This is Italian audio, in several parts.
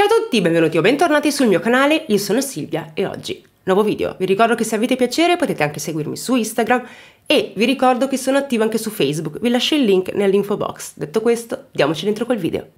Ciao a tutti, benvenuti o bentornati sul mio canale, io sono Silvia e oggi nuovo video. Vi ricordo che se avete piacere potete anche seguirmi su Instagram e vi ricordo che sono attiva anche su Facebook, vi lascio il link nell'info box. Detto questo, diamoci dentro col video.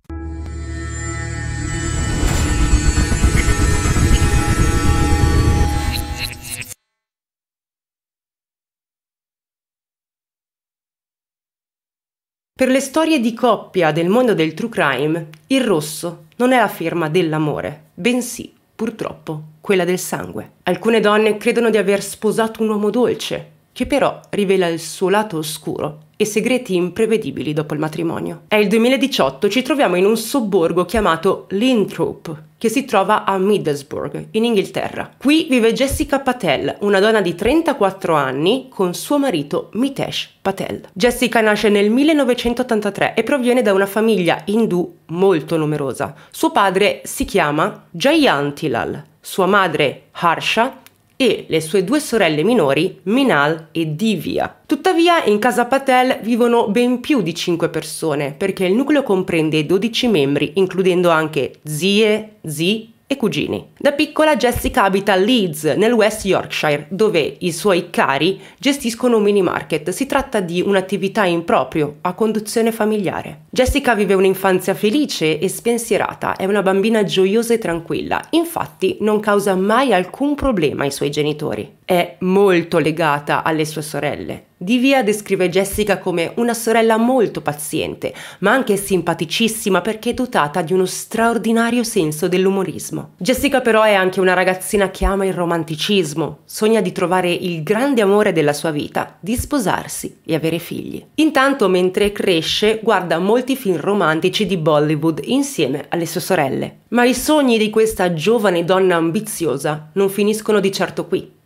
Per le storie di coppia del mondo del true crime, il rosso non è la firma dell'amore, bensì, purtroppo, quella del sangue. Alcune donne credono di aver sposato un uomo dolce, che però rivela il suo lato oscuro e segreti imprevedibili dopo il matrimonio. È il 2018, ci troviamo in un sobborgo chiamato Lintrope, che si trova a Middlesbrough, in Inghilterra. Qui vive Jessica Patel, una donna di 34 anni, con suo marito Mitesh Patel. Jessica nasce nel 1983 e proviene da una famiglia indù molto numerosa. Suo padre si chiama Jayantilal, sua madre Harsha e le sue due sorelle minori, Minal e Divya. Tuttavia, in casa Patel vivono ben più di 5 persone, perché il nucleo comprende 12 membri, includendo anche zie, zii e cugini. Da piccola Jessica abita a Leeds, nel West Yorkshire, dove i suoi cari gestiscono un mini market. Si tratta di un'attività in proprio, a conduzione familiare. Jessica vive un'infanzia felice e spensierata, è una bambina gioiosa e tranquilla, infatti non causa mai alcun problema ai suoi genitori. È molto legata alle sue sorelle Divia descrive Jessica come una sorella molto paziente, ma anche simpaticissima perché dotata di uno straordinario senso dell'umorismo. Jessica però è anche una ragazzina che ama il romanticismo, sogna di trovare il grande amore della sua vita, di sposarsi e avere figli. Intanto, mentre cresce, guarda molti film romantici di Bollywood insieme alle sue sorelle. Ma i sogni di questa giovane donna ambiziosa non finiscono di certo qui.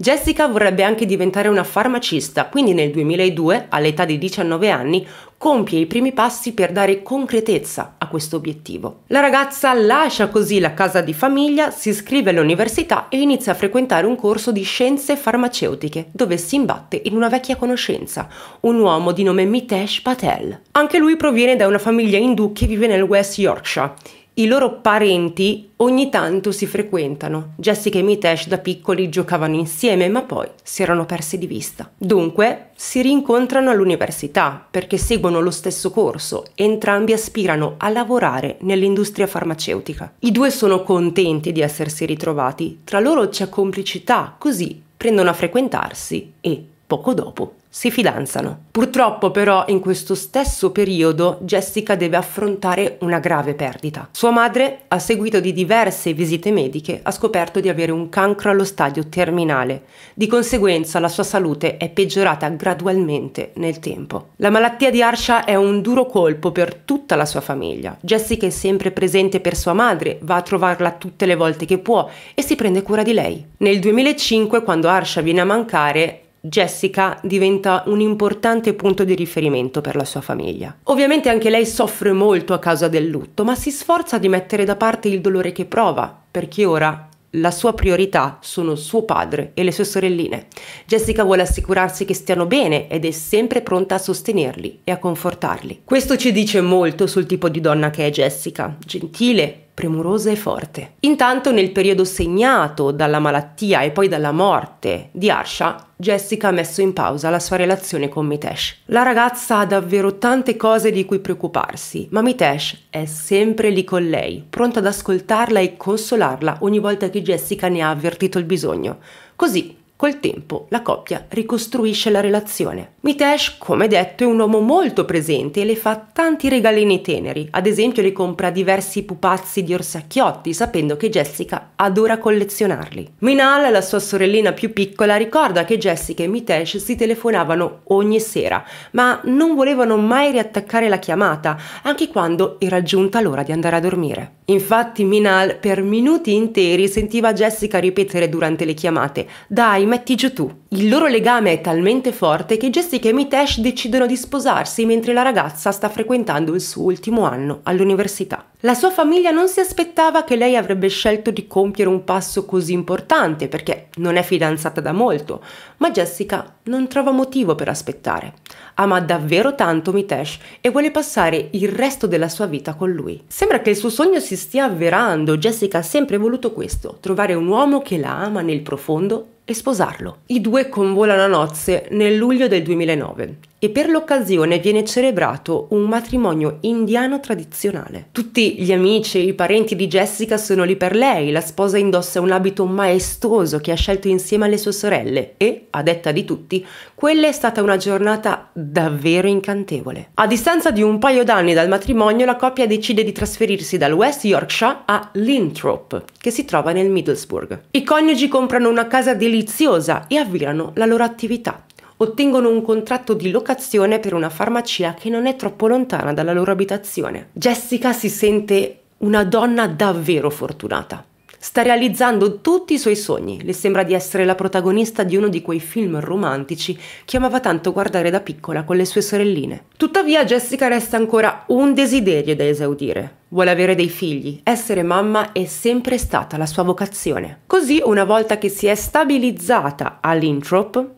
Jessica vorrebbe anche diventare una farmacista, quindi nel 2002, all'età di 19 anni, compie i primi passi per dare concretezza a questo obiettivo. La ragazza lascia così la casa di famiglia, si iscrive all'università e inizia a frequentare un corso di scienze farmaceutiche, dove si imbatte in una vecchia conoscenza, un uomo di nome Mitesh Patel. Anche lui proviene da una famiglia hindu che vive nel West Yorkshire. I loro parenti ogni tanto si frequentano. Jessica e Mitesh da piccoli giocavano insieme, ma poi si erano persi di vista. Dunque, si rincontrano all'università perché seguono lo stesso corso e entrambi aspirano a lavorare nell'industria farmaceutica. I due sono contenti di essersi ritrovati, tra loro c'è complicità, così prendono a frequentarsi e poco dopo si fidanzano. Purtroppo però in questo stesso periodo Jessica deve affrontare una grave perdita. Sua madre, a seguito di diverse visite mediche, ha scoperto di avere un cancro allo stadio terminale. Di conseguenza la sua salute è peggiorata gradualmente nel tempo. La malattia di Arsha è un duro colpo per tutta la sua famiglia. Jessica è sempre presente per sua madre, va a trovarla tutte le volte che può e si prende cura di lei. Nel 2005, quando Arsha viene a mancare, Jessica diventa un importante punto di riferimento per la sua famiglia. Ovviamente anche lei soffre molto a causa del lutto, ma si sforza di mettere da parte il dolore che prova, perché ora la sua priorità sono suo padre e le sue sorelline. Jessica vuole assicurarsi che stiano bene ed è sempre pronta a sostenerli e a confortarli. Questo ci dice molto sul tipo di donna che è Jessica, gentile, premurosa e forte. Intanto nel periodo segnato dalla malattia e poi dalla morte di Arsha, Jessica ha messo in pausa la sua relazione con Mitesh. La ragazza ha davvero tante cose di cui preoccuparsi, ma Mitesh è sempre lì con lei, pronto ad ascoltarla e consolarla ogni volta che Jessica ne ha avvertito il bisogno. Così Col tempo la coppia ricostruisce la relazione. Mitesh, come detto, è un uomo molto presente e le fa tanti regalini teneri. Ad esempio le compra diversi pupazzi di orsacchiotti, sapendo che Jessica adora collezionarli. Minal, la sua sorellina più piccola, ricorda che Jessica e Mitesh si telefonavano ogni sera, ma non volevano mai riattaccare la chiamata, anche quando era giunta l'ora di andare a dormire. Infatti Minal per minuti interi sentiva Jessica ripetere durante le chiamate, dai metti giù tu. Il loro legame è talmente forte che Jessica e Mitesh decidono di sposarsi mentre la ragazza sta frequentando il suo ultimo anno all'università. La sua famiglia non si aspettava che lei avrebbe scelto di compiere un passo così importante perché non è fidanzata da molto, ma Jessica non trova motivo per aspettare. Ama davvero tanto Mitesh e vuole passare il resto della sua vita con lui. Sembra che il suo sogno si stia avverando, Jessica ha sempre voluto questo, trovare un uomo che la ama nel profondo e sposarlo. I due convolano a nozze nel luglio del 2009 e per l'occasione viene celebrato un matrimonio indiano tradizionale. Tutti gli amici e i parenti di Jessica sono lì per lei, la sposa indossa un abito maestoso che ha scelto insieme alle sue sorelle e, a detta di tutti, quella è stata una giornata davvero incantevole. A distanza di un paio d'anni dal matrimonio, la coppia decide di trasferirsi dal West Yorkshire a Linthorpe, che si trova nel Middlesbrough. I coniugi comprano una casa deliziosa e avviano la loro attività ottengono un contratto di locazione per una farmacia che non è troppo lontana dalla loro abitazione. Jessica si sente una donna davvero fortunata. Sta realizzando tutti i suoi sogni, le sembra di essere la protagonista di uno di quei film romantici che amava tanto guardare da piccola con le sue sorelline. Tuttavia Jessica resta ancora un desiderio da esaudire. Vuole avere dei figli, essere mamma è sempre stata la sua vocazione. Così una volta che si è stabilizzata all'Introp,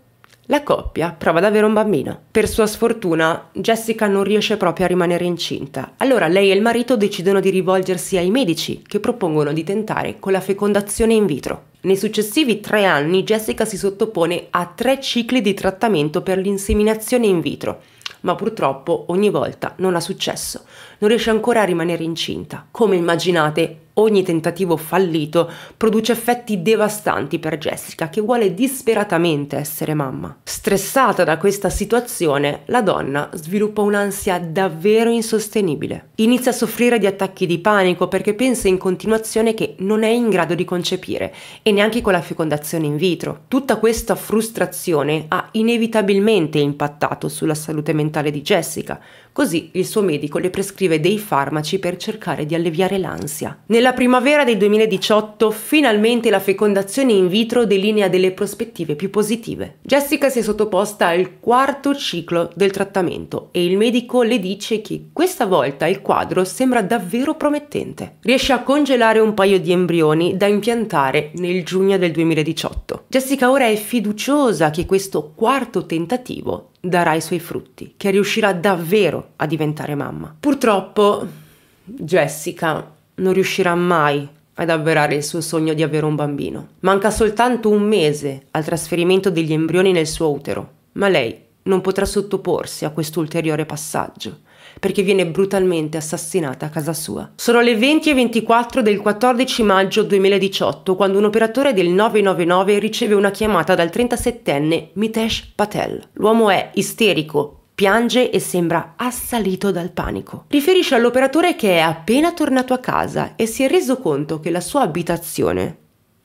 la coppia prova ad avere un bambino. Per sua sfortuna, Jessica non riesce proprio a rimanere incinta. Allora lei e il marito decidono di rivolgersi ai medici, che propongono di tentare con la fecondazione in vitro. Nei successivi tre anni Jessica si sottopone a tre cicli di trattamento per l'inseminazione in vitro, ma purtroppo ogni volta non ha successo. Non riesce ancora a rimanere incinta. Come immaginate, Ogni tentativo fallito produce effetti devastanti per Jessica, che vuole disperatamente essere mamma. Stressata da questa situazione, la donna sviluppa un'ansia davvero insostenibile. Inizia a soffrire di attacchi di panico perché pensa in continuazione che non è in grado di concepire e neanche con la fecondazione in vitro. Tutta questa frustrazione ha inevitabilmente impattato sulla salute mentale di Jessica, Così il suo medico le prescrive dei farmaci per cercare di alleviare l'ansia. Nella primavera del 2018 finalmente la fecondazione in vitro delinea delle prospettive più positive. Jessica si è sottoposta al quarto ciclo del trattamento e il medico le dice che questa volta il quadro sembra davvero promettente. Riesce a congelare un paio di embrioni da impiantare nel giugno del 2018. Jessica ora è fiduciosa che questo quarto tentativo darà i suoi frutti, che riuscirà davvero a diventare mamma. Purtroppo Jessica non riuscirà mai ad avverare il suo sogno di avere un bambino. Manca soltanto un mese al trasferimento degli embrioni nel suo utero, ma lei non potrà sottoporsi a questo ulteriore passaggio perché viene brutalmente assassinata a casa sua. Sono le 20 e 24 del 14 maggio 2018 quando un operatore del 999 riceve una chiamata dal 37enne Mitesh Patel. L'uomo è isterico, piange e sembra assalito dal panico. Riferisce all'operatore che è appena tornato a casa e si è reso conto che la sua abitazione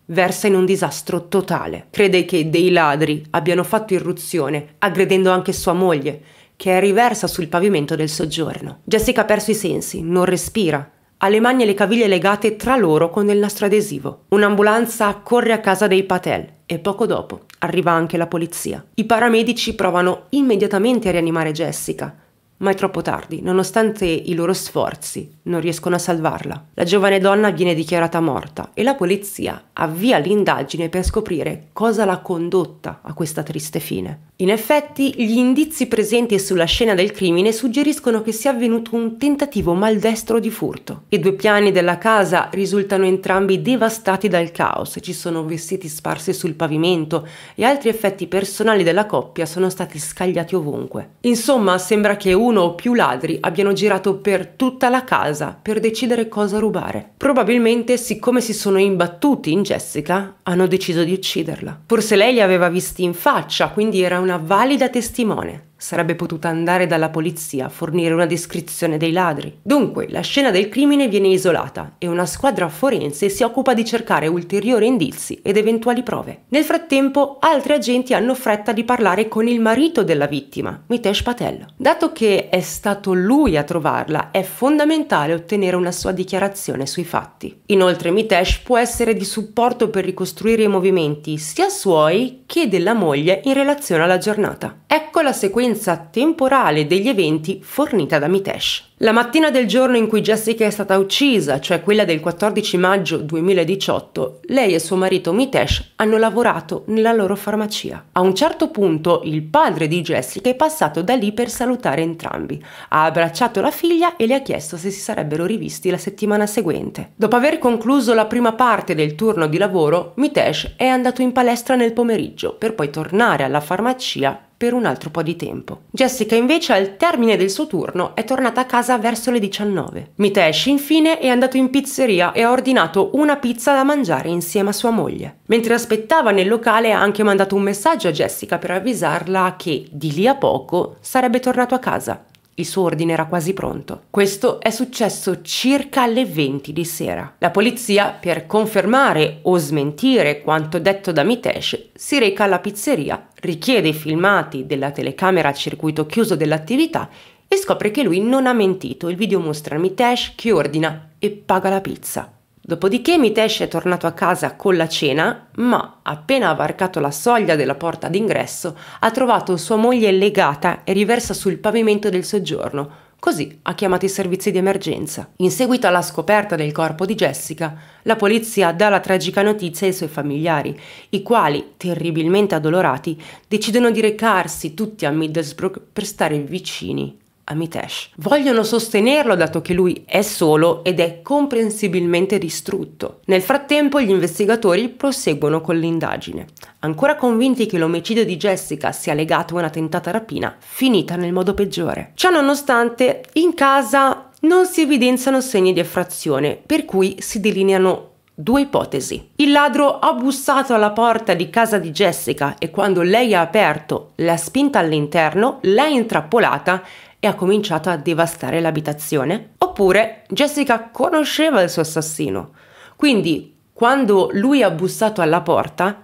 versa in un disastro totale. Crede che dei ladri abbiano fatto irruzione, aggredendo anche sua moglie, che è riversa sul pavimento del soggiorno. Jessica ha perso i sensi, non respira, ha le mani e le caviglie legate tra loro con il nastro adesivo. Un'ambulanza corre a casa dei Patel e poco dopo arriva anche la polizia. I paramedici provano immediatamente a rianimare Jessica, ma è troppo tardi, nonostante i loro sforzi, non riescono a salvarla. La giovane donna viene dichiarata morta e la polizia avvia l'indagine per scoprire cosa l'ha condotta a questa triste fine. In effetti, gli indizi presenti sulla scena del crimine suggeriscono che sia avvenuto un tentativo maldestro di furto. I due piani della casa risultano entrambi devastati dal caos, ci sono vestiti sparsi sul pavimento e altri effetti personali della coppia sono stati scagliati ovunque. Insomma, sembra che uno uno o più ladri abbiano girato per tutta la casa per decidere cosa rubare. Probabilmente, siccome si sono imbattuti in Jessica, hanno deciso di ucciderla. Forse lei li aveva visti in faccia, quindi era una valida testimone. Sarebbe potuta andare dalla polizia a fornire una descrizione dei ladri. Dunque, la scena del crimine viene isolata e una squadra forense si occupa di cercare ulteriori indizi ed eventuali prove. Nel frattempo, altri agenti hanno fretta di parlare con il marito della vittima, Mitesh Patel. Dato che è stato lui a trovarla, è fondamentale ottenere una sua dichiarazione sui fatti. Inoltre, Mitesh può essere di supporto per ricostruire i movimenti sia suoi che della moglie in relazione alla giornata. Ecco la sequenza sequenza temporale degli eventi fornita da Mitesh. La mattina del giorno in cui Jessica è stata uccisa, cioè quella del 14 maggio 2018, lei e suo marito Mitesh hanno lavorato nella loro farmacia. A un certo punto il padre di Jessica è passato da lì per salutare entrambi, ha abbracciato la figlia e le ha chiesto se si sarebbero rivisti la settimana seguente. Dopo aver concluso la prima parte del turno di lavoro, Mitesh è andato in palestra nel pomeriggio per poi tornare alla farmacia per un altro po' di tempo. Jessica invece al termine del suo turno è tornata a casa verso le 19. Mitesh infine è andato in pizzeria e ha ordinato una pizza da mangiare insieme a sua moglie. Mentre aspettava nel locale ha anche mandato un messaggio a Jessica per avvisarla che di lì a poco sarebbe tornato a casa. Il suo ordine era quasi pronto. Questo è successo circa alle 20 di sera. La polizia, per confermare o smentire quanto detto da Mitesh, si reca alla pizzeria, richiede i filmati della telecamera a circuito chiuso dell'attività e scopre che lui non ha mentito. Il video mostra Mitesh che ordina e paga la pizza. Dopodiché Mitesh è tornato a casa con la cena, ma appena ha varcato la soglia della porta d'ingresso ha trovato sua moglie legata e riversa sul pavimento del soggiorno, così ha chiamato i servizi di emergenza. In seguito alla scoperta del corpo di Jessica, la polizia dà la tragica notizia ai suoi familiari, i quali, terribilmente addolorati, decidono di recarsi tutti a Middlesbrough per stare vicini Amitesh. Vogliono sostenerlo dato che lui è solo ed è comprensibilmente distrutto. Nel frattempo gli investigatori proseguono con l'indagine, ancora convinti che l'omicidio di Jessica sia legato a una tentata rapina finita nel modo peggiore. Ciò nonostante, in casa non si evidenziano segni di effrazione, per cui si delineano Due ipotesi. Il ladro ha bussato alla porta di casa di Jessica e quando lei ha aperto, l'ha spinta all'interno, l'ha intrappolata e ha cominciato a devastare l'abitazione. Oppure Jessica conosceva il suo assassino, quindi quando lui ha bussato alla porta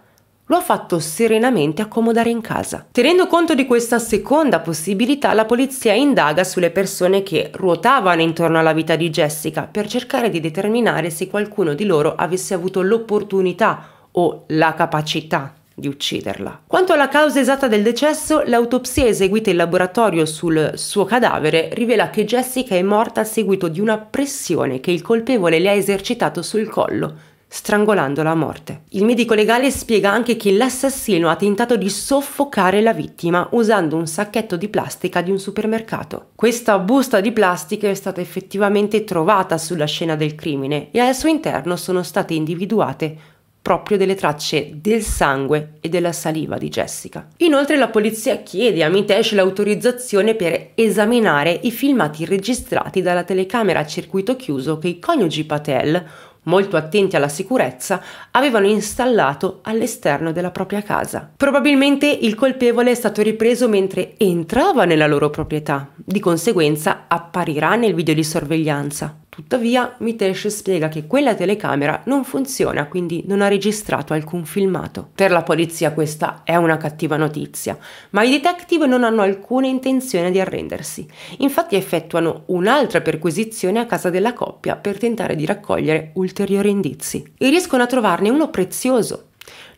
lo ha fatto serenamente accomodare in casa. Tenendo conto di questa seconda possibilità, la polizia indaga sulle persone che ruotavano intorno alla vita di Jessica per cercare di determinare se qualcuno di loro avesse avuto l'opportunità o la capacità di ucciderla. Quanto alla causa esatta del decesso, l'autopsia eseguita in laboratorio sul suo cadavere rivela che Jessica è morta a seguito di una pressione che il colpevole le ha esercitato sul collo, strangolandola a morte. Il medico legale spiega anche che l'assassino ha tentato di soffocare la vittima usando un sacchetto di plastica di un supermercato. Questa busta di plastica è stata effettivamente trovata sulla scena del crimine e al suo interno sono state individuate proprio delle tracce del sangue e della saliva di Jessica. Inoltre la polizia chiede a Mitesh l'autorizzazione per esaminare i filmati registrati dalla telecamera a circuito chiuso che i coniugi Patel, molto attenti alla sicurezza, avevano installato all'esterno della propria casa. Probabilmente il colpevole è stato ripreso mentre entrava nella loro proprietà, di conseguenza apparirà nel video di sorveglianza. Tuttavia Mitesh spiega che quella telecamera non funziona, quindi non ha registrato alcun filmato. Per la polizia questa è una cattiva notizia, ma i detective non hanno alcuna intenzione di arrendersi. Infatti effettuano un'altra perquisizione a casa della coppia per tentare di raccogliere ulteriori indizi. E riescono a trovarne uno prezioso,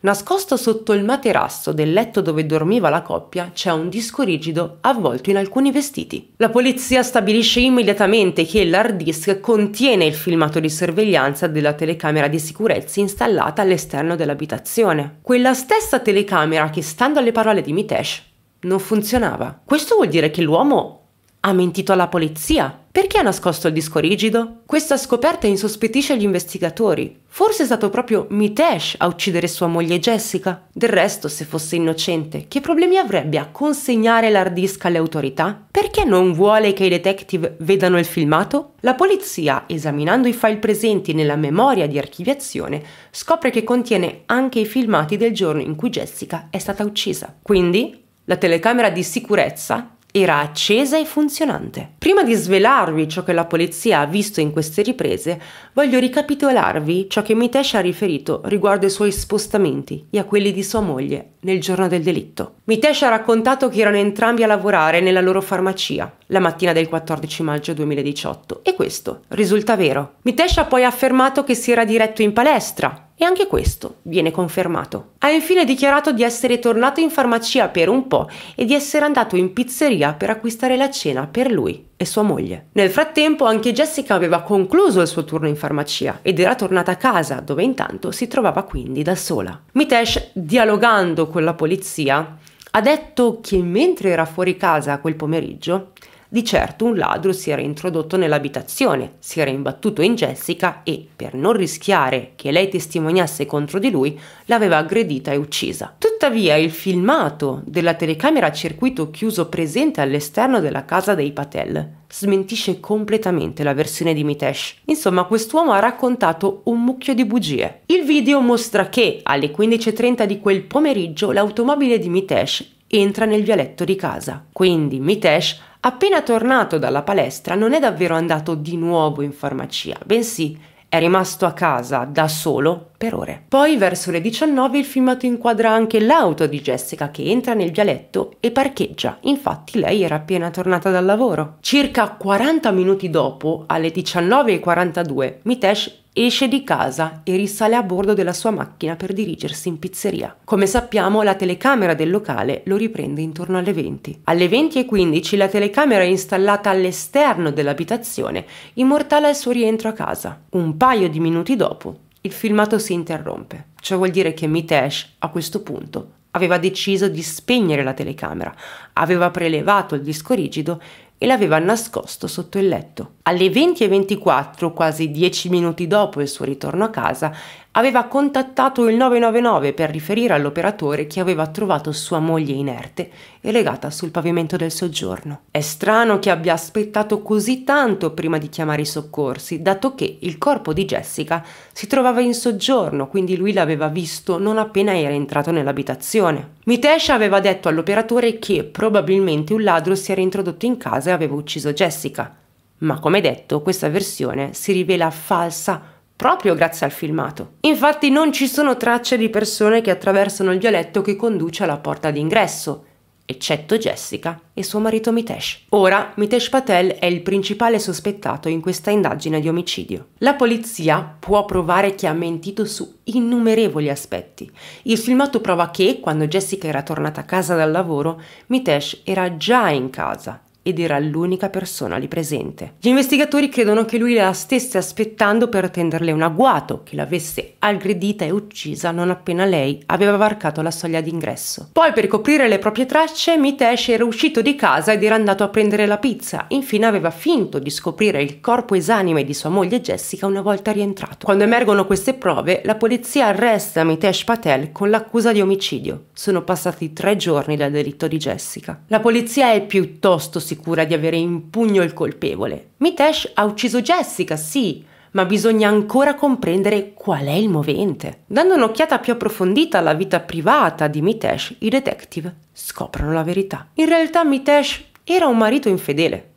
Nascosto sotto il materasso del letto dove dormiva la coppia c'è un disco rigido avvolto in alcuni vestiti. La polizia stabilisce immediatamente che l'hard disk contiene il filmato di sorveglianza della telecamera di sicurezza installata all'esterno dell'abitazione. Quella stessa telecamera che, stando alle parole di Mitesh, non funzionava. Questo vuol dire che l'uomo ha mentito alla polizia perché ha nascosto il disco rigido? Questa scoperta insospettisce gli investigatori. Forse è stato proprio Mitesh a uccidere sua moglie Jessica. Del resto, se fosse innocente, che problemi avrebbe a consegnare l'hard disk alle autorità? Perché non vuole che i detective vedano il filmato? La polizia, esaminando i file presenti nella memoria di archiviazione, scopre che contiene anche i filmati del giorno in cui Jessica è stata uccisa. Quindi, la telecamera di sicurezza era accesa e funzionante. Prima di svelarvi ciò che la polizia ha visto in queste riprese, voglio ricapitolarvi ciò che Mitesh ha riferito riguardo ai suoi spostamenti e a quelli di sua moglie nel giorno del delitto. Mitesh ha raccontato che erano entrambi a lavorare nella loro farmacia la mattina del 14 maggio 2018 e questo risulta vero. Mitesh ha poi affermato che si era diretto in palestra e anche questo viene confermato. Ha infine dichiarato di essere tornato in farmacia per un po' e di essere andato in pizzeria per acquistare la cena per lui e sua moglie. Nel frattempo anche Jessica aveva concluso il suo turno in farmacia ed era tornata a casa dove intanto si trovava quindi da sola. Mitesh, dialogando con la polizia, ha detto che mentre era fuori casa quel pomeriggio di certo un ladro si era introdotto nell'abitazione, si era imbattuto in Jessica e, per non rischiare che lei testimoniasse contro di lui, l'aveva aggredita e uccisa. Tuttavia il filmato della telecamera a circuito chiuso presente all'esterno della casa dei Patel smentisce completamente la versione di Mitesh. Insomma, quest'uomo ha raccontato un mucchio di bugie. Il video mostra che alle 15.30 di quel pomeriggio l'automobile di Mitesh entra nel vialetto di casa. Quindi Mitesh Appena tornato dalla palestra non è davvero andato di nuovo in farmacia, bensì è rimasto a casa da solo per ore. Poi verso le 19 il filmato inquadra anche l'auto di Jessica che entra nel vialetto e parcheggia, infatti lei era appena tornata dal lavoro. Circa 40 minuti dopo, alle 19.42, Mitesh esce di casa e risale a bordo della sua macchina per dirigersi in pizzeria. Come sappiamo, la telecamera del locale lo riprende intorno alle 20. Alle 20.15 la telecamera è installata all'esterno dell'abitazione, immortala il suo rientro a casa. Un paio di minuti dopo, il filmato si interrompe. Ciò vuol dire che Mitesh, a questo punto, aveva deciso di spegnere la telecamera, aveva prelevato il disco rigido e l'aveva nascosto sotto il letto. Alle 20.24, quasi 10 minuti dopo il suo ritorno a casa, aveva contattato il 999 per riferire all'operatore che aveva trovato sua moglie inerte e legata sul pavimento del soggiorno. È strano che abbia aspettato così tanto prima di chiamare i soccorsi, dato che il corpo di Jessica si trovava in soggiorno, quindi lui l'aveva visto non appena era entrato nell'abitazione. Mitesh aveva detto all'operatore che probabilmente un ladro si era introdotto in casa e aveva ucciso Jessica, ma come detto questa versione si rivela falsa proprio grazie al filmato. Infatti non ci sono tracce di persone che attraversano il vialetto che conduce alla porta d'ingresso, eccetto Jessica e suo marito Mitesh. Ora Mitesh Patel è il principale sospettato in questa indagine di omicidio. La polizia può provare che ha mentito su innumerevoli aspetti. Il filmato prova che, quando Jessica era tornata a casa dal lavoro, Mitesh era già in casa ed era l'unica persona lì presente. Gli investigatori credono che lui la stesse aspettando per tenderle un agguato, che l'avesse aggredita e uccisa non appena lei aveva varcato la soglia d'ingresso. Poi per coprire le proprie tracce, Mitesh era uscito di casa ed era andato a prendere la pizza. Infine aveva finto di scoprire il corpo esanime di sua moglie Jessica una volta rientrato. Quando emergono queste prove, la polizia arresta Mitesh Patel con l'accusa di omicidio. Sono passati tre giorni dal delitto di Jessica. La polizia è piuttosto sicura sicura di avere in pugno il colpevole. Mitesh ha ucciso Jessica, sì, ma bisogna ancora comprendere qual è il movente. Dando un'occhiata più approfondita alla vita privata di Mitesh, i detective scoprono la verità. In realtà Mitesh era un marito infedele.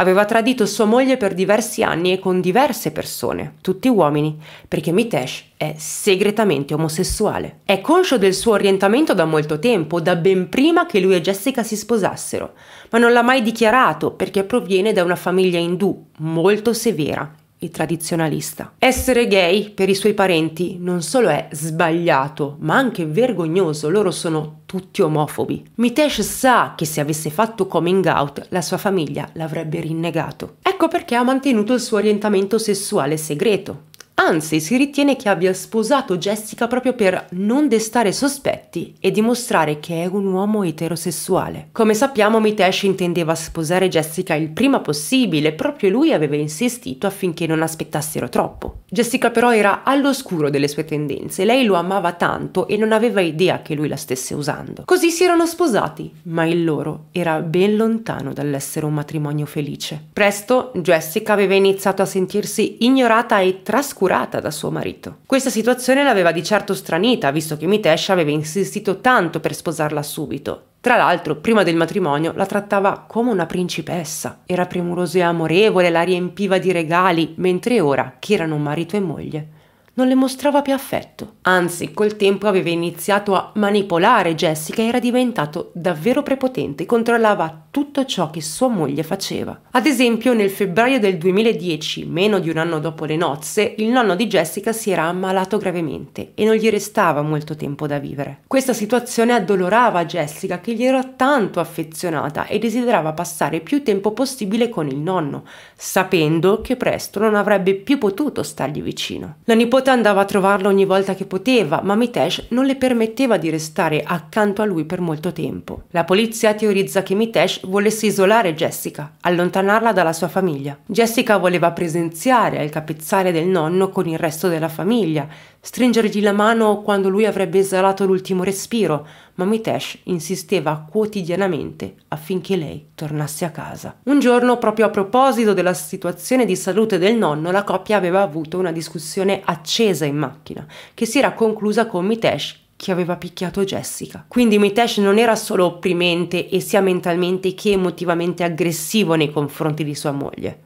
Aveva tradito sua moglie per diversi anni e con diverse persone, tutti uomini, perché Mitesh è segretamente omosessuale. È conscio del suo orientamento da molto tempo, da ben prima che lui e Jessica si sposassero, ma non l'ha mai dichiarato perché proviene da una famiglia indù molto severa il tradizionalista. Essere gay per i suoi parenti non solo è sbagliato, ma anche vergognoso, loro sono tutti omofobi. Mitesh sa che se avesse fatto coming out la sua famiglia l'avrebbe rinnegato. Ecco perché ha mantenuto il suo orientamento sessuale segreto. Anzi, si ritiene che abbia sposato Jessica proprio per non destare sospetti e dimostrare che è un uomo eterosessuale. Come sappiamo, Mitesh intendeva sposare Jessica il prima possibile, proprio lui aveva insistito affinché non aspettassero troppo. Jessica però era all'oscuro delle sue tendenze, lei lo amava tanto e non aveva idea che lui la stesse usando. Così si erano sposati, ma il loro era ben lontano dall'essere un matrimonio felice. Presto Jessica aveva iniziato a sentirsi ignorata e trascurata curata da suo marito. Questa situazione l'aveva di certo stranita, visto che Mitesh aveva insistito tanto per sposarla subito. Tra l'altro, prima del matrimonio la trattava come una principessa. Era premurosa e amorevole, la riempiva di regali, mentre ora che erano marito e moglie non le mostrava più affetto. Anzi, col tempo aveva iniziato a manipolare Jessica e era diventato davvero prepotente, controllava tutto ciò che sua moglie faceva. Ad esempio, nel febbraio del 2010, meno di un anno dopo le nozze, il nonno di Jessica si era ammalato gravemente e non gli restava molto tempo da vivere. Questa situazione addolorava Jessica che gli era tanto affezionata e desiderava passare più tempo possibile con il nonno, sapendo che presto non avrebbe più potuto stargli vicino. La nipote Shota andava a trovarlo ogni volta che poteva, ma Mitesh non le permetteva di restare accanto a lui per molto tempo. La polizia teorizza che Mitesh volesse isolare Jessica, allontanarla dalla sua famiglia. Jessica voleva presenziare al capezzale del nonno con il resto della famiglia, stringergli la mano quando lui avrebbe esalato l'ultimo respiro, ma Mitesh insisteva quotidianamente affinché lei tornasse a casa. Un giorno, proprio a proposito della situazione di salute del nonno, la coppia aveva avuto una discussione accesa in macchina, che si era conclusa con Mitesh che aveva picchiato Jessica. Quindi Mitesh non era solo opprimente e sia mentalmente che emotivamente aggressivo nei confronti di sua moglie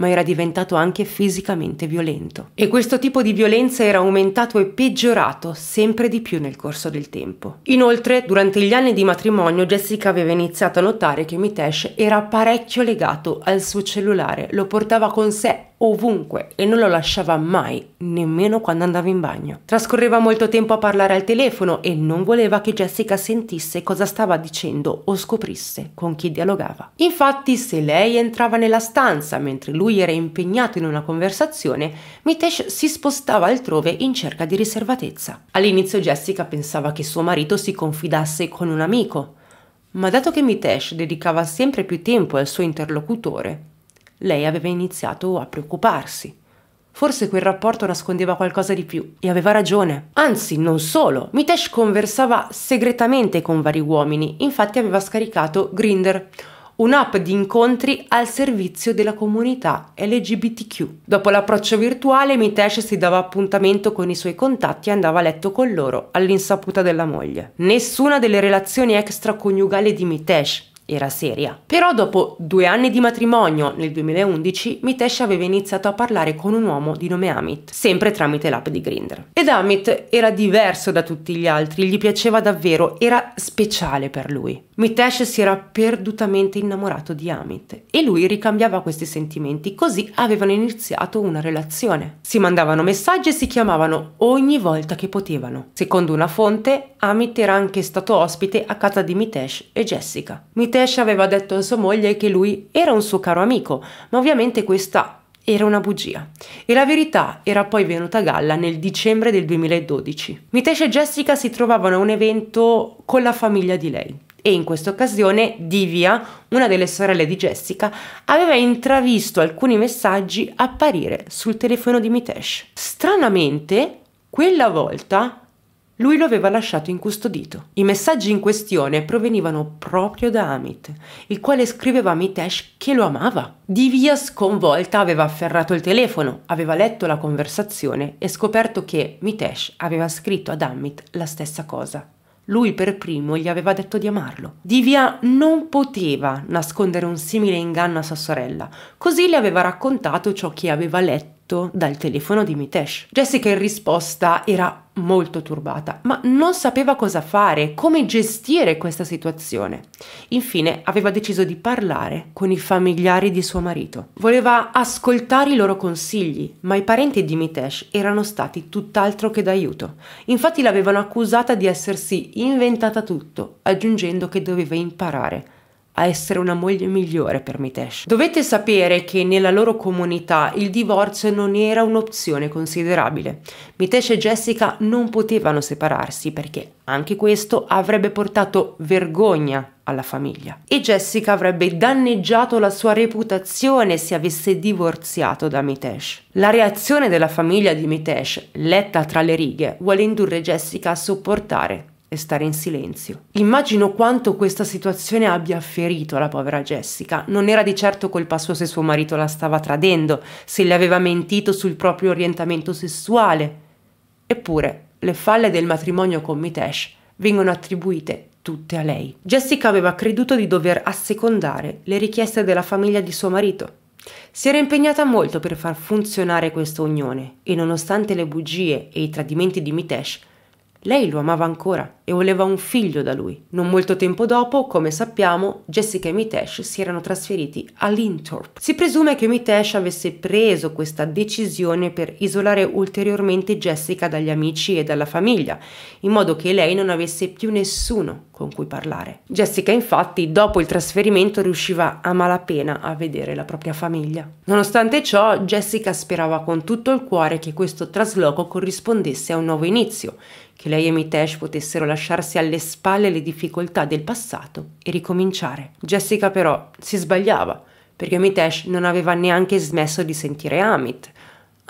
ma era diventato anche fisicamente violento. E questo tipo di violenza era aumentato e peggiorato sempre di più nel corso del tempo. Inoltre, durante gli anni di matrimonio, Jessica aveva iniziato a notare che Mitesh era parecchio legato al suo cellulare, lo portava con sé ovunque e non lo lasciava mai, nemmeno quando andava in bagno. Trascorreva molto tempo a parlare al telefono e non voleva che Jessica sentisse cosa stava dicendo o scoprisse con chi dialogava. Infatti, se lei entrava nella stanza mentre lui era impegnato in una conversazione, Mitesh si spostava altrove in cerca di riservatezza. All'inizio Jessica pensava che suo marito si confidasse con un amico, ma dato che Mitesh dedicava sempre più tempo al suo interlocutore, lei aveva iniziato a preoccuparsi. Forse quel rapporto nascondeva qualcosa di più e aveva ragione. Anzi, non solo. Mitesh conversava segretamente con vari uomini, infatti aveva scaricato Grinder, un'app di incontri al servizio della comunità LGBTQ. Dopo l'approccio virtuale, Mitesh si dava appuntamento con i suoi contatti e andava a letto con loro all'insaputa della moglie. Nessuna delle relazioni extraconiugali di Mitesh era seria. Però dopo due anni di matrimonio, nel 2011, Mitesh aveva iniziato a parlare con un uomo di nome Amit, sempre tramite l'app di Grindr. Ed Amit era diverso da tutti gli altri, gli piaceva davvero, era speciale per lui. Mitesh si era perdutamente innamorato di Amit e lui ricambiava questi sentimenti, così avevano iniziato una relazione. Si mandavano messaggi e si chiamavano ogni volta che potevano. Secondo una fonte, Amit era anche stato ospite a casa di Mitesh e Jessica. Mitesh Rakesh aveva detto a sua moglie che lui era un suo caro amico, ma ovviamente questa era una bugia. E la verità era poi venuta a galla nel dicembre del 2012. Mitesh e Jessica si trovavano a un evento con la famiglia di lei e in questa occasione Divya, una delle sorelle di Jessica, aveva intravisto alcuni messaggi apparire sul telefono di Mitesh. Stranamente, quella volta lui lo aveva lasciato incustodito. I messaggi in questione provenivano proprio da Amit, il quale scriveva a Mitesh che lo amava. Divya, sconvolta, aveva afferrato il telefono, aveva letto la conversazione e scoperto che Mitesh aveva scritto ad Amit la stessa cosa. Lui per primo gli aveva detto di amarlo. Divya non poteva nascondere un simile inganno a sua sorella, così le aveva raccontato ciò che aveva letto scritto dal telefono di Mitesh. Jessica in risposta era molto turbata, ma non sapeva cosa fare, come gestire questa situazione. Infine aveva deciso di parlare con i familiari di suo marito. Voleva ascoltare i loro consigli, ma i parenti di Mitesh erano stati tutt'altro che d'aiuto. Infatti l'avevano accusata di essersi inventata tutto, aggiungendo che doveva imparare a essere una moglie migliore per Mitesh. Dovete sapere che nella loro comunità il divorzio non era un'opzione considerabile. Mitesh e Jessica non potevano separarsi perché anche questo avrebbe portato vergogna alla famiglia e Jessica avrebbe danneggiato la sua reputazione se avesse divorziato da Mitesh. La reazione della famiglia di Mitesh, letta tra le righe, vuole indurre Jessica a sopportare e stare in silenzio. Immagino quanto questa situazione abbia ferito la povera Jessica. Non era di certo colpa sua se suo marito la stava tradendo, se le aveva mentito sul proprio orientamento sessuale. Eppure, le falle del matrimonio con Mitesh vengono attribuite tutte a lei. Jessica aveva creduto di dover assecondare le richieste della famiglia di suo marito. Si era impegnata molto per far funzionare questa unione e nonostante le bugie e i tradimenti di Mitesh, lei lo amava ancora e voleva un figlio da lui. Non molto tempo dopo, come sappiamo, Jessica e Mitesh si erano trasferiti a all'Intorp. Si presume che Mitesh avesse preso questa decisione per isolare ulteriormente Jessica dagli amici e dalla famiglia, in modo che lei non avesse più nessuno con cui parlare. Jessica infatti dopo il trasferimento riusciva a malapena a vedere la propria famiglia. Nonostante ciò, Jessica sperava con tutto il cuore che questo trasloco corrispondesse a un nuovo inizio che lei e Mitesh potessero lasciarsi alle spalle le difficoltà del passato e ricominciare. Jessica però si sbagliava, perché Mitesh non aveva neanche smesso di sentire Amit,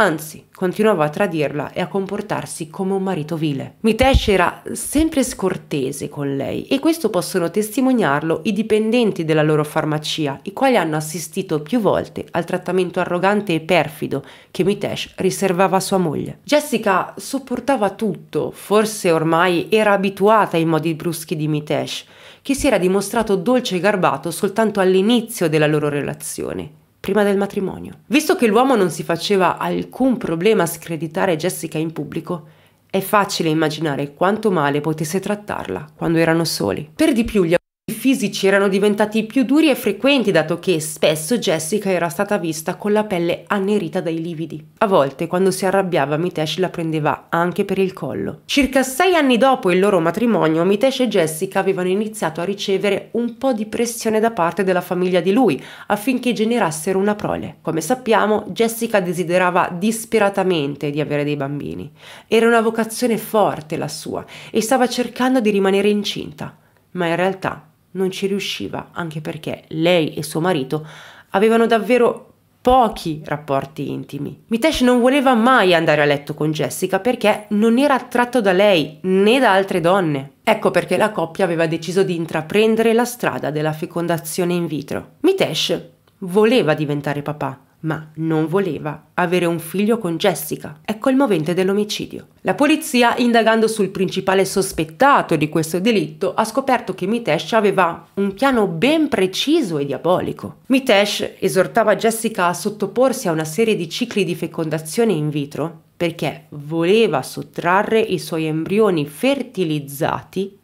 Anzi, continuava a tradirla e a comportarsi come un marito vile. Mitesh era sempre scortese con lei e questo possono testimoniarlo i dipendenti della loro farmacia, i quali hanno assistito più volte al trattamento arrogante e perfido che Mitesh riservava a sua moglie. Jessica sopportava tutto, forse ormai era abituata ai modi bruschi di Mitesh, che si era dimostrato dolce e garbato soltanto all'inizio della loro relazione prima del matrimonio. Visto che l'uomo non si faceva alcun problema a screditare Jessica in pubblico, è facile immaginare quanto male potesse trattarla quando erano soli. Per di più gli fisici erano diventati più duri e frequenti dato che spesso Jessica era stata vista con la pelle annerita dai lividi. A volte, quando si arrabbiava, Mitesh la prendeva anche per il collo. Circa sei anni dopo il loro matrimonio, Mitesh e Jessica avevano iniziato a ricevere un po' di pressione da parte della famiglia di lui affinché generassero una prole. Come sappiamo, Jessica desiderava disperatamente di avere dei bambini. Era una vocazione forte la sua e stava cercando di rimanere incinta, ma in realtà non ci riusciva, anche perché lei e suo marito avevano davvero pochi rapporti intimi. Mitesh non voleva mai andare a letto con Jessica perché non era attratto da lei né da altre donne. Ecco perché la coppia aveva deciso di intraprendere la strada della fecondazione in vitro. Mitesh voleva diventare papà, ma non voleva avere un figlio con Jessica. Ecco il movente dell'omicidio. La polizia, indagando sul principale sospettato di questo delitto, ha scoperto che Mitesh aveva un piano ben preciso e diabolico. Mitesh esortava Jessica a sottoporsi a una serie di cicli di fecondazione in vitro perché voleva sottrarre i suoi embrioni fertilizzati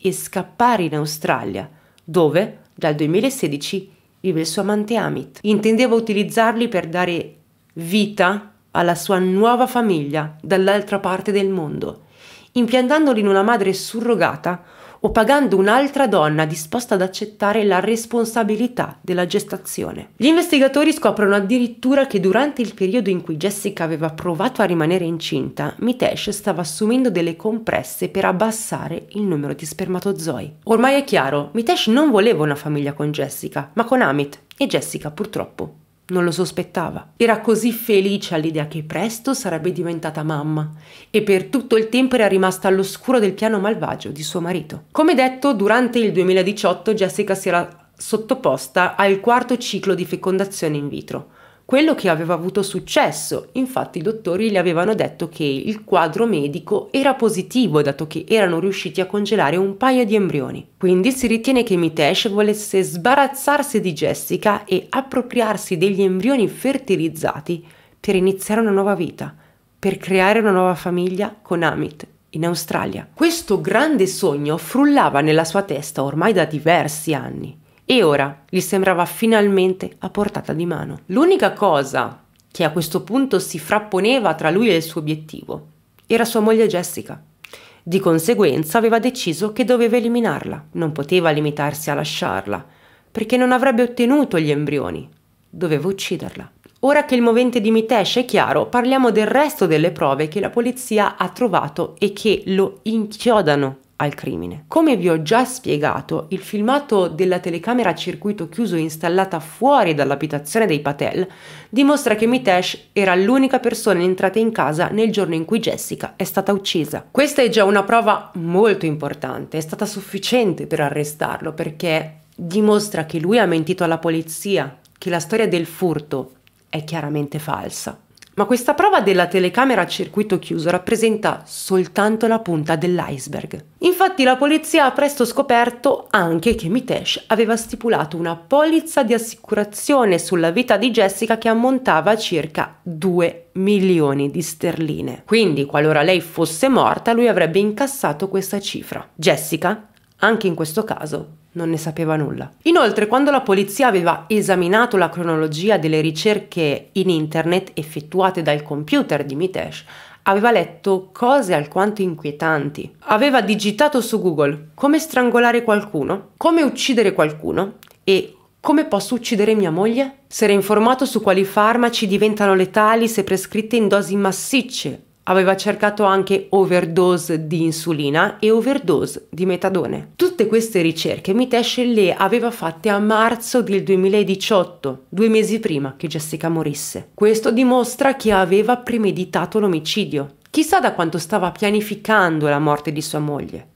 e scappare in Australia, dove dal 2016 vive il suo amante Amit. Intendeva utilizzarli per dare vita alla sua nuova famiglia dall'altra parte del mondo, impiantandoli in una madre surrogata o pagando un'altra donna disposta ad accettare la responsabilità della gestazione. Gli investigatori scoprono addirittura che durante il periodo in cui Jessica aveva provato a rimanere incinta, Mitesh stava assumendo delle compresse per abbassare il numero di spermatozoi. Ormai è chiaro, Mitesh non voleva una famiglia con Jessica, ma con Amit e Jessica purtroppo non lo sospettava. Era così felice all'idea che presto sarebbe diventata mamma e per tutto il tempo era rimasta all'oscuro del piano malvagio di suo marito. Come detto, durante il 2018 Jessica si era sottoposta al quarto ciclo di fecondazione in vitro, quello che aveva avuto successo. Infatti i dottori gli avevano detto che il quadro medico era positivo dato che erano riusciti a congelare un paio di embrioni. Quindi si ritiene che Mitesh volesse sbarazzarsi di Jessica e appropriarsi degli embrioni fertilizzati per iniziare una nuova vita, per creare una nuova famiglia con Amit in Australia. Questo grande sogno frullava nella sua testa ormai da diversi anni. E ora gli sembrava finalmente a portata di mano. L'unica cosa che a questo punto si frapponeva tra lui e il suo obiettivo era sua moglie Jessica. Di conseguenza aveva deciso che doveva eliminarla, non poteva limitarsi a lasciarla, perché non avrebbe ottenuto gli embrioni, doveva ucciderla. Ora che il movente di Mitesh è chiaro, parliamo del resto delle prove che la polizia ha trovato e che lo inchiodano al crimine. Come vi ho già spiegato, il filmato della telecamera a circuito chiuso installata fuori dall'abitazione dei Patel dimostra che Mitesh era l'unica persona entrata in casa nel giorno in cui Jessica è stata uccisa. Questa è già una prova molto importante, è stata sufficiente per arrestarlo perché dimostra che lui ha mentito alla polizia, che la storia del furto è chiaramente falsa. Ma questa prova della telecamera a circuito chiuso rappresenta soltanto la punta dell'iceberg. Infatti la polizia ha presto scoperto anche che Mitesh aveva stipulato una polizza di assicurazione sulla vita di Jessica che ammontava a circa 2 milioni di sterline. Quindi, qualora lei fosse morta, lui avrebbe incassato questa cifra. Jessica, anche in questo caso, non ne sapeva nulla. Inoltre, quando la polizia aveva esaminato la cronologia delle ricerche in internet effettuate dal computer di Mitesh, aveva letto cose alquanto inquietanti. Aveva digitato su Google come strangolare qualcuno, come uccidere qualcuno e come posso uccidere mia moglie? Si era informato su quali farmaci diventano letali se prescritte in dosi massicce aveva cercato anche overdose di insulina e overdose di metadone. Tutte queste ricerche Mitesh le aveva fatte a marzo del 2018, due mesi prima che Jessica morisse. Questo dimostra che aveva premeditato l'omicidio. Chissà da quanto stava pianificando la morte di sua moglie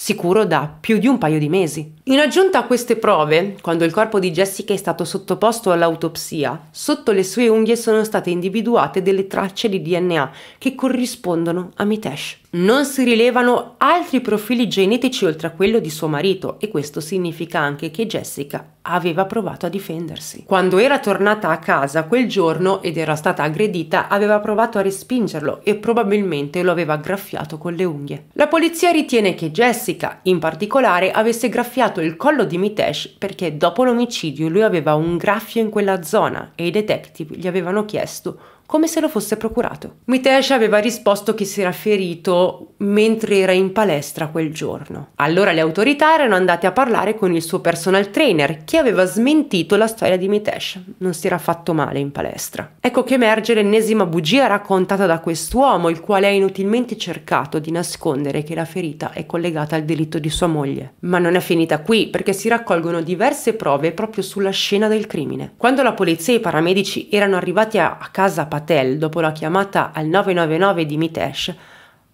sicuro da più di un paio di mesi. In aggiunta a queste prove, quando il corpo di Jessica è stato sottoposto all'autopsia, sotto le sue unghie sono state individuate delle tracce di DNA che corrispondono a Mitesh. Non si rilevano altri profili genetici oltre a quello di suo marito e questo significa anche che Jessica aveva provato a difendersi. Quando era tornata a casa quel giorno ed era stata aggredita, aveva provato a respingerlo e probabilmente lo aveva graffiato con le unghie. La polizia ritiene che Jessica, in particolare, avesse graffiato il collo di Mitesh perché dopo l'omicidio lui aveva un graffio in quella zona e i detective gli avevano chiesto come se lo fosse procurato. Mitesh aveva risposto che si era ferito mentre era in palestra quel giorno. Allora le autorità erano andate a parlare con il suo personal trainer che aveva smentito la storia di Mitesh. Non si era fatto male in palestra. Ecco che emerge l'ennesima bugia raccontata da quest'uomo, il quale ha inutilmente cercato di nascondere che la ferita è collegata al delitto di sua moglie. Ma non è finita qui, perché si raccolgono diverse prove proprio sulla scena del crimine. Quando la polizia e i paramedici erano arrivati a casa paterna, Patel dopo la chiamata al 999 di Mitesh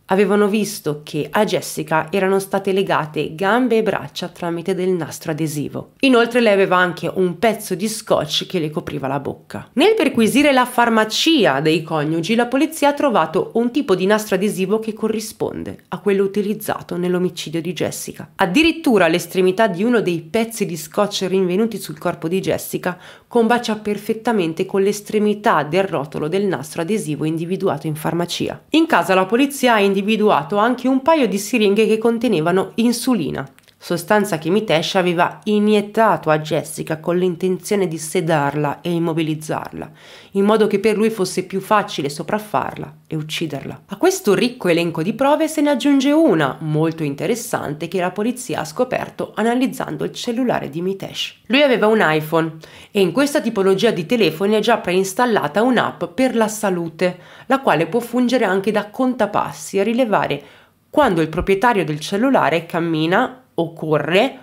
avevano visto che a Jessica erano state legate gambe e braccia tramite del nastro adesivo. Inoltre lei aveva anche un pezzo di scotch che le copriva la bocca. Nel perquisire la farmacia dei coniugi, la polizia ha trovato un tipo di nastro adesivo che corrisponde a quello utilizzato nell'omicidio di Jessica. Addirittura all'estremità di uno dei pezzi di scotch rinvenuti sul corpo di Jessica combacia perfettamente con l'estremità del rotolo del nastro adesivo individuato in farmacia. In casa la polizia ha individuato anche un paio di siringhe che contenevano insulina, sostanza che Mitesh aveva iniettato a Jessica con l'intenzione di sedarla e immobilizzarla, in modo che per lui fosse più facile sopraffarla e ucciderla. A questo ricco elenco di prove se ne aggiunge una, molto interessante, che la polizia ha scoperto analizzando il cellulare di Mitesh. Lui aveva un iPhone e in questa tipologia di telefoni è già preinstallata un'app per la salute, la quale può fungere anche da contapassi a rilevare quando il proprietario del cellulare cammina o corre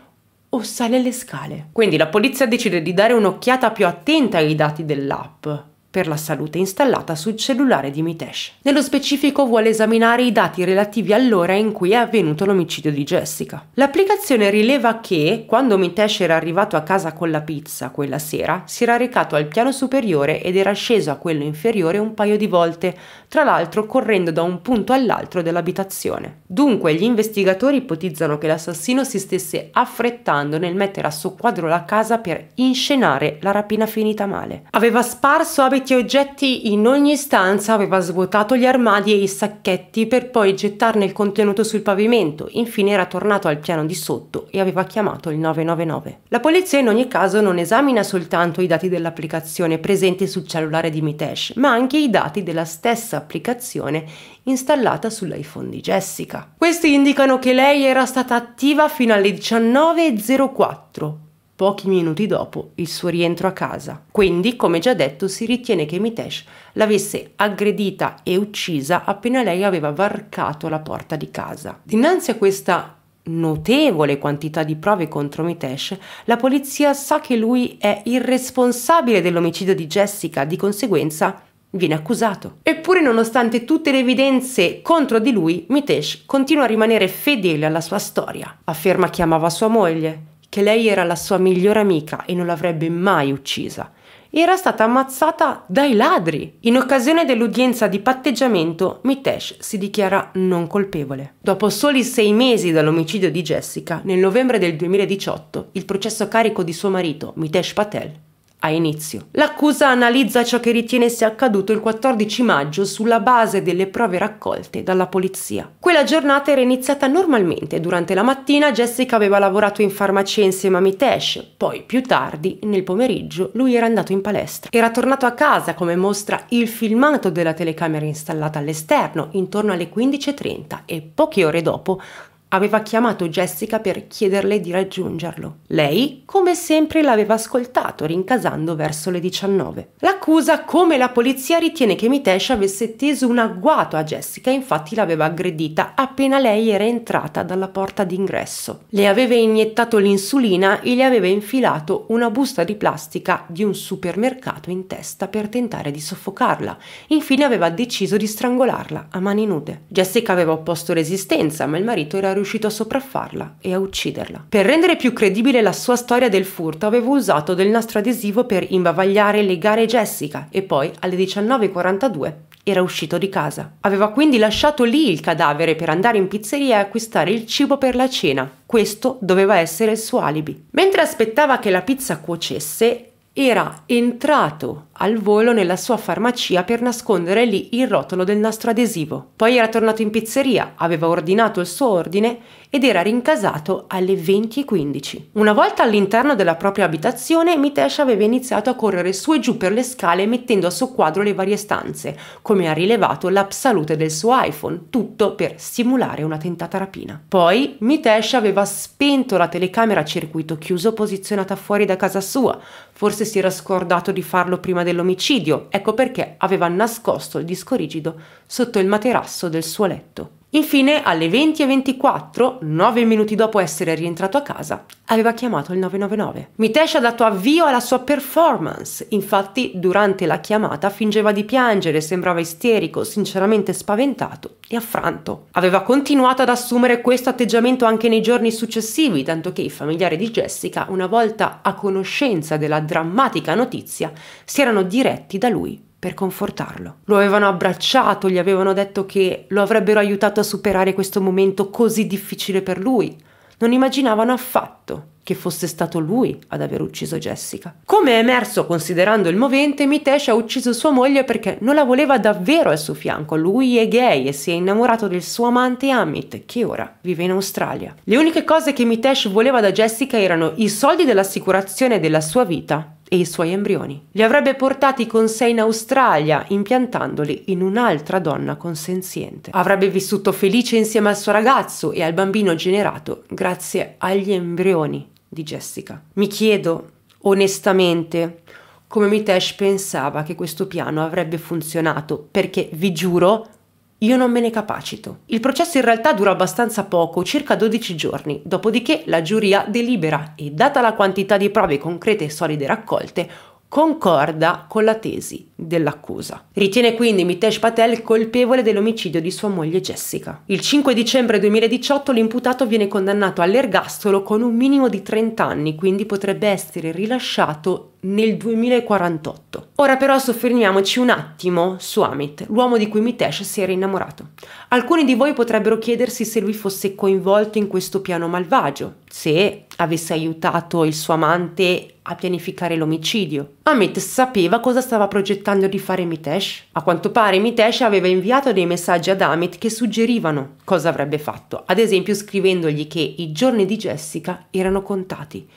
o sale le scale. Quindi la polizia decide di dare un'occhiata più attenta ai dati dell'app per la salute installata sul cellulare di Mitesh. Nello specifico vuole esaminare i dati relativi all'ora in cui è avvenuto l'omicidio di Jessica. L'applicazione rileva che, quando Mitesh era arrivato a casa con la pizza quella sera, si era recato al piano superiore ed era sceso a quello inferiore un paio di volte, tra l'altro correndo da un punto all'altro dell'abitazione. Dunque gli investigatori ipotizzano che l'assassino si stesse affrettando nel mettere a soqquadro la casa per inscenare la rapina finita male. Aveva sparso abiti questi oggetti in ogni stanza aveva svuotato gli armadi e i sacchetti per poi gettarne il contenuto sul pavimento. Infine era tornato al piano di sotto e aveva chiamato il 999. La polizia in ogni caso non esamina soltanto i dati dell'applicazione presenti sul cellulare di Mitesh, ma anche i dati della stessa applicazione installata sull'iPhone di Jessica. Questi indicano che lei era stata attiva fino alle 19.04 pochi minuti dopo il suo rientro a casa. Quindi, come già detto, si ritiene che Mitesh l'avesse aggredita e uccisa appena lei aveva varcato la porta di casa. Dinanzi a questa notevole quantità di prove contro Mitesh, la polizia sa che lui è il responsabile dell'omicidio di Jessica, di conseguenza viene accusato. Eppure, nonostante tutte le evidenze contro di lui, Mitesh continua a rimanere fedele alla sua storia. Afferma che amava sua moglie, che lei era la sua migliore amica e non l'avrebbe mai uccisa. Era stata ammazzata dai ladri. In occasione dell'udienza di patteggiamento, Mitesh si dichiara non colpevole. Dopo soli sei mesi dall'omicidio di Jessica, nel novembre del 2018, il processo carico di suo marito, Mitesh Patel, a inizio. L'accusa analizza ciò che ritiene sia accaduto il 14 maggio sulla base delle prove raccolte dalla polizia. Quella giornata era iniziata normalmente. Durante la mattina Jessica aveva lavorato in farmacia insieme a Mitesh, poi più tardi, nel pomeriggio, lui era andato in palestra. Era tornato a casa come mostra il filmato della telecamera installata all'esterno intorno alle 15.30 e poche ore dopo aveva chiamato Jessica per chiederle di raggiungerlo. Lei, come sempre, l'aveva ascoltato, rincasando verso le 19. L'accusa come la polizia ritiene che Mitesh avesse teso un agguato a Jessica, infatti l'aveva aggredita appena lei era entrata dalla porta d'ingresso. Le aveva iniettato l'insulina e le aveva infilato una busta di plastica di un supermercato in testa per tentare di soffocarla. Infine aveva deciso di strangolarla a mani nude. Jessica aveva opposto resistenza, ma il marito era riuscito riuscito a sopraffarla e a ucciderla. Per rendere più credibile la sua storia del furto avevo usato del nastro adesivo per imbavagliare e legare Jessica e poi alle 19.42 era uscito di casa. Aveva quindi lasciato lì il cadavere per andare in pizzeria e acquistare il cibo per la cena. Questo doveva essere il suo alibi. Mentre aspettava che la pizza cuocesse, era entrato al volo nella sua farmacia per nascondere lì il rotolo del nastro adesivo. Poi era tornato in pizzeria, aveva ordinato il suo ordine ed era rincasato alle 20.15. Una volta all'interno della propria abitazione, Mitesh aveva iniziato a correre su e giù per le scale mettendo a soqquadro le varie stanze, come ha rilevato l'app salute del suo iPhone, tutto per simulare una tentata rapina. Poi Mitesh aveva spento la telecamera a circuito chiuso posizionata fuori da casa sua, forse si era scordato di farlo prima dell'omicidio, ecco perché aveva nascosto il disco rigido sotto il materasso del suo letto. Infine, alle 20 e 24, 9 minuti dopo essere rientrato a casa, aveva chiamato il 999. Mitesh ha dato avvio alla sua performance, infatti durante la chiamata fingeva di piangere, sembrava isterico, sinceramente spaventato e affranto. Aveva continuato ad assumere questo atteggiamento anche nei giorni successivi, tanto che i familiari di Jessica, una volta a conoscenza della drammatica notizia, si erano diretti da lui per confortarlo. Lo avevano abbracciato, gli avevano detto che lo avrebbero aiutato a superare questo momento così difficile per lui. Non immaginavano affatto che fosse stato lui ad aver ucciso Jessica. Come è emerso considerando il movente, Mitesh ha ucciso sua moglie perché non la voleva davvero al suo fianco. Lui è gay e si è innamorato del suo amante Amit, che ora vive in Australia. Le uniche cose che Mitesh voleva da Jessica erano i soldi dell'assicurazione della sua vita e i suoi embrioni. Li avrebbe portati con sé in Australia, impiantandoli in un'altra donna consenziente. Avrebbe vissuto felice insieme al suo ragazzo e al bambino generato grazie agli embrioni di Jessica. Mi chiedo, onestamente, come Mitesh pensava che questo piano avrebbe funzionato, perché vi giuro io non me ne capacito. Il processo in realtà dura abbastanza poco, circa 12 giorni, dopodiché la giuria delibera e, data la quantità di prove concrete e solide raccolte, concorda con la tesi dell'accusa. Ritiene quindi Mitesh Patel colpevole dell'omicidio di sua moglie Jessica. Il 5 dicembre 2018 l'imputato viene condannato all'ergastolo con un minimo di 30 anni, quindi potrebbe essere rilasciato nel 2048. Ora però soffermiamoci un attimo su Amit, l'uomo di cui Mitesh si era innamorato. Alcuni di voi potrebbero chiedersi se lui fosse coinvolto in questo piano malvagio, se avesse aiutato il suo amante a pianificare l'omicidio. Amit sapeva cosa stava progettando di fare Mitesh. A quanto pare Mitesh aveva inviato dei messaggi ad Amit che suggerivano cosa avrebbe fatto, ad esempio scrivendogli che i giorni di Jessica erano contati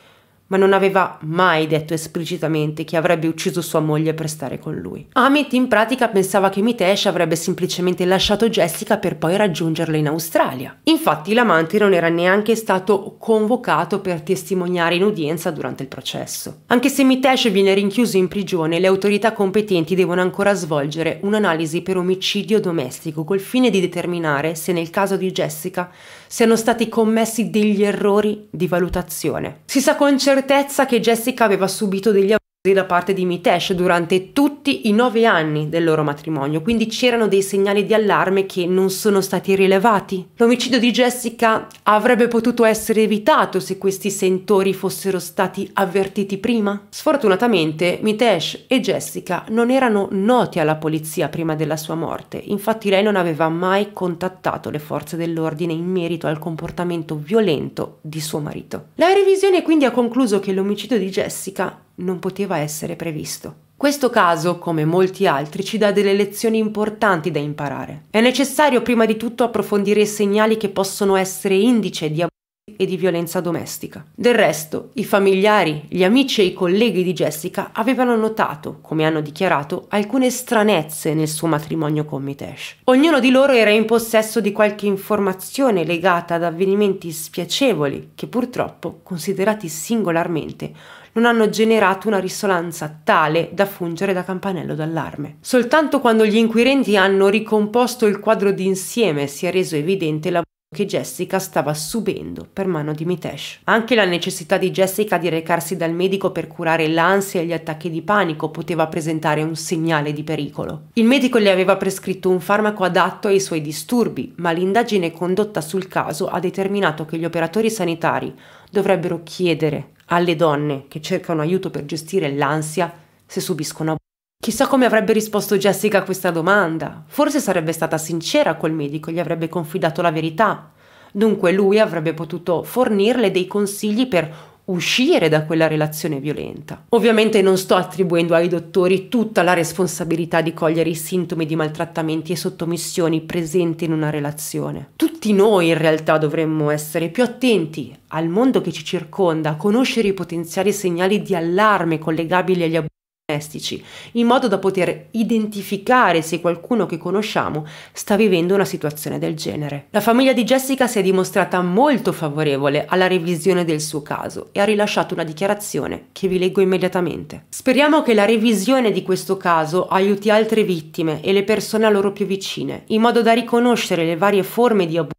ma non aveva mai detto esplicitamente che avrebbe ucciso sua moglie per stare con lui. Amit in pratica pensava che Mitesh avrebbe semplicemente lasciato Jessica per poi raggiungerla in Australia. Infatti l'amante non era neanche stato convocato per testimoniare in udienza durante il processo. Anche se Mitesh viene rinchiuso in prigione, le autorità competenti devono ancora svolgere un'analisi per omicidio domestico col fine di determinare se nel caso di Jessica siano stati commessi degli errori di valutazione. Si sa con certezza che Jessica aveva subito degli da parte di Mitesh durante tutti i nove anni del loro matrimonio, quindi c'erano dei segnali di allarme che non sono stati rilevati. L'omicidio di Jessica avrebbe potuto essere evitato se questi sentori fossero stati avvertiti prima. Sfortunatamente Mitesh e Jessica non erano noti alla polizia prima della sua morte, infatti lei non aveva mai contattato le forze dell'ordine in merito al comportamento violento di suo marito. La revisione quindi ha concluso che l'omicidio di Jessica non poteva essere previsto. Questo caso, come molti altri, ci dà delle lezioni importanti da imparare. È necessario prima di tutto approfondire i segnali che possono essere indice di abuso e di violenza domestica. Del resto, i familiari, gli amici e i colleghi di Jessica avevano notato, come hanno dichiarato, alcune stranezze nel suo matrimonio con Mitesh. Ognuno di loro era in possesso di qualche informazione legata ad avvenimenti spiacevoli che purtroppo, considerati singolarmente, non hanno generato una risonanza tale da fungere da campanello d'allarme. Soltanto quando gli inquirenti hanno ricomposto il quadro d'insieme si è reso evidente la che Jessica stava subendo per mano di Mitesh. Anche la necessità di Jessica di recarsi dal medico per curare l'ansia e gli attacchi di panico poteva presentare un segnale di pericolo. Il medico le aveva prescritto un farmaco adatto ai suoi disturbi, ma l'indagine condotta sul caso ha determinato che gli operatori sanitari dovrebbero chiedere alle donne che cercano aiuto per gestire l'ansia se subiscono abusi. Chissà come avrebbe risposto Jessica a questa domanda. Forse sarebbe stata sincera col medico, gli avrebbe confidato la verità. Dunque lui avrebbe potuto fornirle dei consigli per uscire da quella relazione violenta. Ovviamente non sto attribuendo ai dottori tutta la responsabilità di cogliere i sintomi di maltrattamenti e sottomissioni presenti in una relazione tutti noi in realtà dovremmo essere più attenti al mondo che ci circonda, conoscere i potenziali segnali di allarme collegabili agli abusi domestici, in modo da poter identificare se qualcuno che conosciamo sta vivendo una situazione del genere. La famiglia di Jessica si è dimostrata molto favorevole alla revisione del suo caso e ha rilasciato una dichiarazione che vi leggo immediatamente. Speriamo che la revisione di questo caso aiuti altre vittime e le persone a loro più vicine, in modo da riconoscere le varie forme di abuso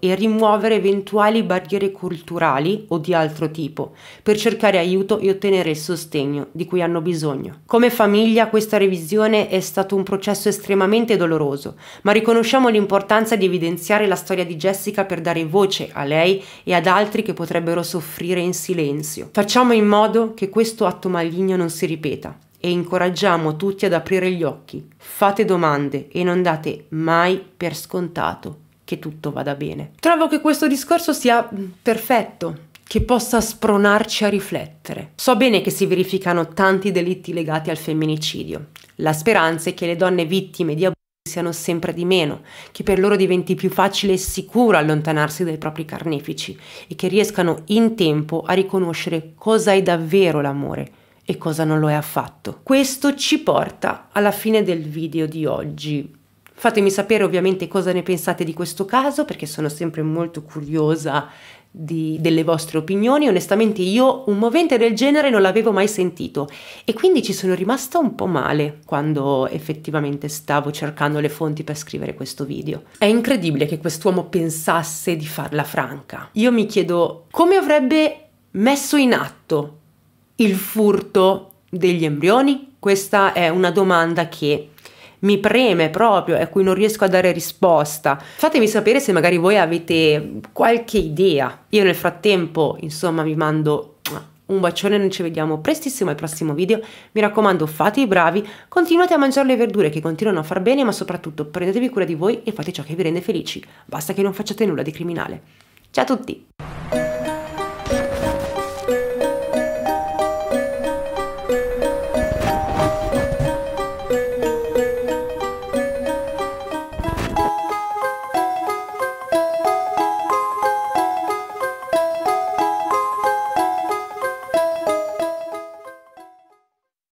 e rimuovere eventuali barriere culturali o di altro tipo per cercare aiuto e ottenere il sostegno di cui hanno bisogno. Come famiglia questa revisione è stato un processo estremamente doloroso, ma riconosciamo l'importanza di evidenziare la storia di Jessica per dare voce a lei e ad altri che potrebbero soffrire in silenzio. Facciamo in modo che questo atto maligno non si ripeta e incoraggiamo tutti ad aprire gli occhi. Fate domande e non date mai per scontato che tutto vada bene. Trovo che questo discorso sia mm, perfetto, che possa spronarci a riflettere. So bene che si verificano tanti delitti legati al femminicidio. La speranza è che le donne vittime di abusi siano sempre di meno, che per loro diventi più facile e sicuro allontanarsi dai propri carnefici e che riescano in tempo a riconoscere cosa è davvero l'amore e cosa non lo è affatto. Questo ci porta alla fine del video di oggi. Fatemi sapere ovviamente cosa ne pensate di questo caso perché sono sempre molto curiosa di, delle vostre opinioni. Onestamente io un movente del genere non l'avevo mai sentito e quindi ci sono rimasta un po' male quando effettivamente stavo cercando le fonti per scrivere questo video. È incredibile che quest'uomo pensasse di farla franca. Io mi chiedo come avrebbe messo in atto il furto degli embrioni? Questa è una domanda che mi preme proprio e a cui non riesco a dare risposta. Fatemi sapere se magari voi avete qualche idea. Io nel frattempo, insomma, vi mando un bacione, noi ci vediamo prestissimo al prossimo video. Mi raccomando, fate i bravi, continuate a mangiare le verdure che continuano a far bene, ma soprattutto prendetevi cura di voi e fate ciò che vi rende felici. Basta che non facciate nulla di criminale. Ciao a tutti!